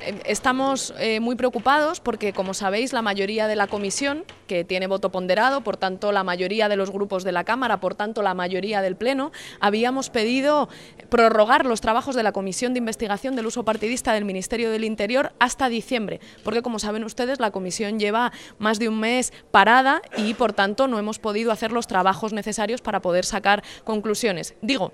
Em, estamos eh, muy preocupados porque, como sabéis, la mayoría de la comisión, que tiene voto ponderado, por tanto la mayoría de los grupos de la Cámara, por tanto la mayoría del Pleno, habíamos pedido prorrogar los trabajos de la Comisión de Investigación del Uso Partidista del Ministerio del Interior hasta diciembre, porque, como saben ustedes, la comisión lleva más de un mes parada y, por tanto, no hemos podido hacer los trabajos necesarios para poder sacar conclusiones. Digo,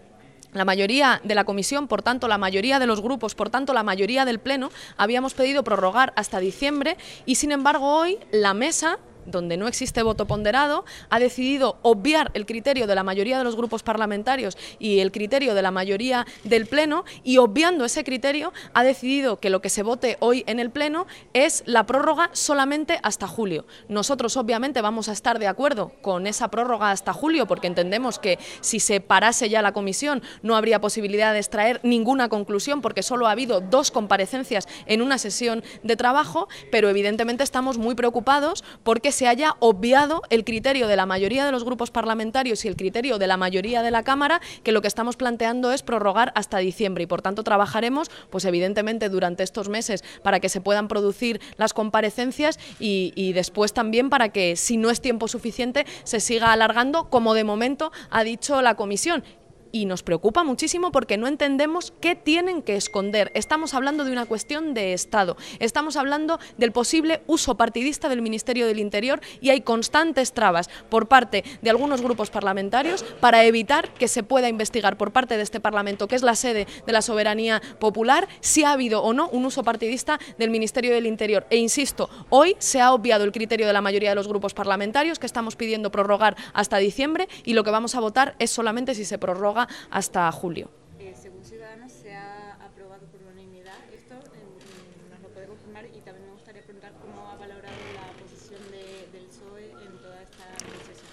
la mayoría de la comisión, por tanto la mayoría de los grupos, por tanto la mayoría del pleno, habíamos pedido prorrogar hasta diciembre y sin embargo hoy la mesa donde no existe voto ponderado, ha decidido obviar el criterio de la mayoría de los grupos parlamentarios y el criterio de la mayoría del Pleno y obviando ese criterio ha decidido que lo que se vote hoy en el Pleno es la prórroga solamente hasta julio. Nosotros obviamente vamos a estar de acuerdo con esa prórroga hasta julio porque entendemos que si se parase ya la comisión no habría posibilidad de extraer ninguna conclusión porque solo ha habido dos comparecencias en una sesión de trabajo, pero evidentemente estamos muy preocupados porque se haya obviado el criterio de la mayoría de los grupos parlamentarios y el criterio de la mayoría de la Cámara, que lo que estamos planteando es prorrogar hasta diciembre y por tanto trabajaremos pues evidentemente durante estos meses para que se puedan producir las comparecencias y, y después también para que si no es tiempo suficiente se siga alargando como de momento ha dicho la comisión y nos preocupa muchísimo porque no entendemos qué tienen que esconder. Estamos hablando de una cuestión de Estado, estamos hablando del posible uso partidista del Ministerio del Interior y hay constantes trabas por parte de algunos grupos parlamentarios para evitar que se pueda investigar por parte de este Parlamento, que es la sede de la soberanía popular, si ha habido o no un uso partidista del Ministerio del Interior. E insisto, hoy se ha obviado el criterio de la mayoría de los grupos parlamentarios que estamos pidiendo prorrogar hasta diciembre y lo que vamos a votar es solamente si se prorroga hasta julio. Eh, según Ciudadanos, se ha aprobado por unanimidad esto, eh, nos lo puede confirmar y también me gustaría preguntar cómo ha valorado la posición de, del PSOE en toda esta negociación.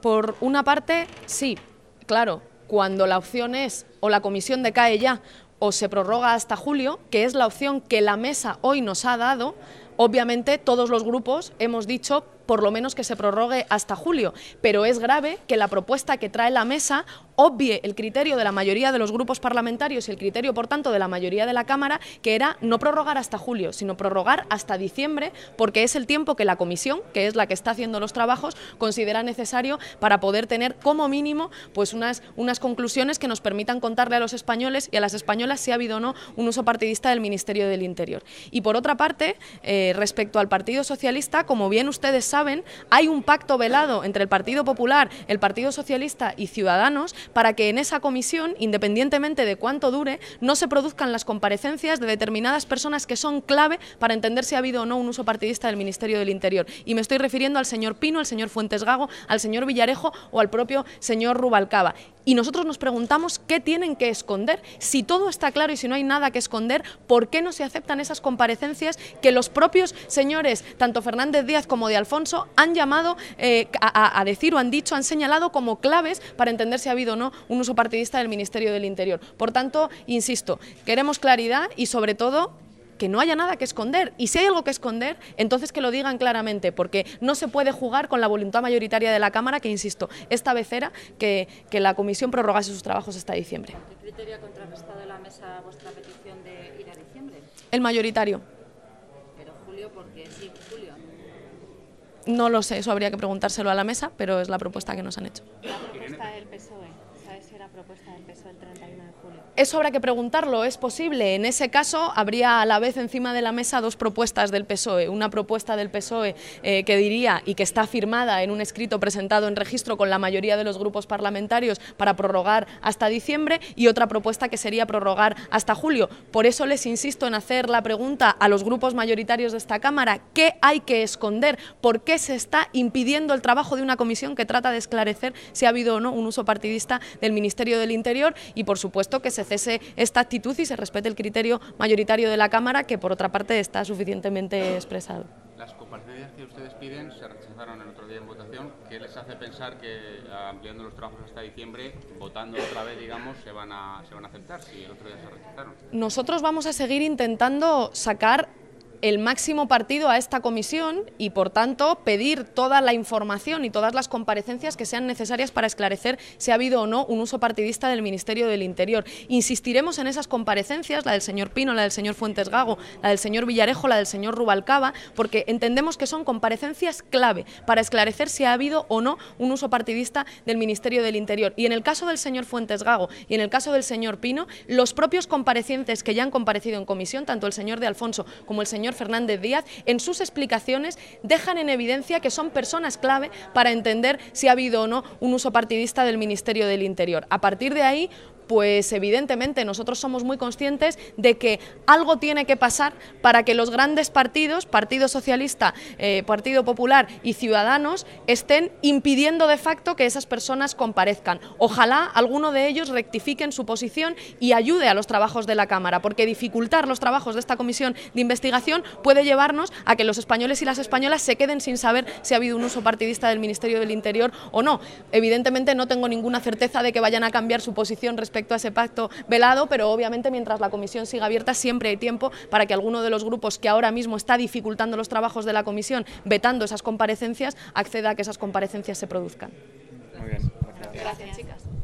Por una parte, sí, claro, cuando la opción es o la comisión decae ya o se prorroga hasta julio, que es la opción que la mesa hoy nos ha dado, obviamente todos los grupos hemos dicho por lo menos que se prorrogue hasta julio. Pero es grave que la propuesta que trae la mesa obvie el criterio de la mayoría de los grupos parlamentarios y el criterio, por tanto, de la mayoría de la Cámara, que era no prorrogar hasta julio, sino prorrogar hasta diciembre, porque es el tiempo que la Comisión, que es la que está haciendo los trabajos, considera necesario para poder tener como mínimo pues unas, unas conclusiones que nos permitan contarle a los españoles y a las españolas si ha habido o no un uso partidista del Ministerio del Interior. Y por otra parte, eh, respecto al Partido Socialista, como bien ustedes saben saben, hay un pacto velado entre el Partido Popular, el Partido Socialista y Ciudadanos para que en esa comisión, independientemente de cuánto dure, no se produzcan las comparecencias de determinadas personas que son clave para entender si ha habido o no un uso partidista del Ministerio del Interior. Y me estoy refiriendo al señor Pino, al señor Fuentes Gago, al señor Villarejo o al propio señor Rubalcaba. Y nosotros nos preguntamos qué tienen que esconder. Si todo está claro y si no hay nada que esconder, ¿por qué no se aceptan esas comparecencias que los propios señores, tanto Fernández Díaz como de Alfonso, han llamado eh, a, decir o han dicho, han señalado como claves para entender si ha habido o no un uso partidista del Ministerio del Interior. Por tanto, insisto, queremos claridad y sobre todo que no haya nada que esconder. Y si hay algo que esconder, entonces que lo digan claramente, porque no se puede jugar con la voluntad mayoritaria de la Cámara, que insisto, esta vez era que, la Comisión prorrogase sus trabajos hasta diciembre. ¿Qué criterio ha contrarrestado la mesa vuestra petición de ir a diciembre? El mayoritario. No lo sé, eso habría que preguntárselo a la mesa, pero es la propuesta que nos han hecho propuesta del PSOE el 31 de julio? Eso habrá que preguntarlo, es posible. En ese caso habría a la vez encima de la mesa dos propuestas del PSOE. Una propuesta del PSOE eh, que diría y que está firmada en un escrito presentado en registro con la mayoría de los grupos parlamentarios para prorrogar hasta diciembre y otra propuesta que sería prorrogar hasta julio. Por eso les insisto en hacer la pregunta a los grupos mayoritarios de esta Cámara, ¿qué hay que esconder? ¿Por qué se está impidiendo el trabajo de una comisión que trata de esclarecer si ha habido o no un uso partidista del Ministerio? del Interior y, por supuesto, que se cese esta actitud y se respete el criterio mayoritario de la Cámara, que, por otra parte, está suficientemente expresado. Las comparecencias que ustedes piden se rechazaron el otro día en votación. ¿Qué les hace pensar que ah, ampliando los trabajos hasta diciembre, votando otra vez, digamos, se van a, se van a aceptar si el otro día se rechazaron? Nosotros vamos a seguir intentando sacar el máximo partido a esta comisión y, por tanto, pedir toda la información y todas las comparecencias que sean necesarias para esclarecer si ha habido o no un uso partidista del Ministerio del Interior. Insistiremos en esas comparecencias, la del señor Pino, la del señor Fuentes Gago, la del señor Villarejo, la del señor Rubalcaba, porque entendemos que son comparecencias clave para esclarecer si ha habido o no un uso partidista del Ministerio del Interior. Y en el caso del señor Fuentes Gago y en el caso del señor Pino, los propios comparecientes que ya han comparecido en comisión, tanto el señor de Alfonso como el señor Fernández Díaz, en sus explicaciones dejan en evidencia que son personas clave para entender si ha habido o no un uso partidista del Ministerio del Interior. A partir de ahí, pues evidentemente nosotros somos muy conscientes de que algo tiene que pasar para que los grandes partidos, Partido Socialista, eh, Partido Popular y Ciudadanos, estén impidiendo de facto que esas personas comparezcan. Ojalá alguno de ellos rectifiquen su posición y ayude a los trabajos de la Cámara, porque dificultar los trabajos de esta comisión de investigación puede llevarnos a que los españoles y las españolas se queden sin saber si ha habido un uso partidista del Ministerio del Interior o no. Evidentemente no tengo ninguna certeza de que vayan a cambiar su posición respecto respecto a ese pacto velado, pero obviamente mientras la comisión siga abierta siempre hay tiempo para que alguno de los grupos que ahora mismo está dificultando los trabajos de la comisión, vetando esas comparecencias, acceda a que esas comparecencias se produzcan.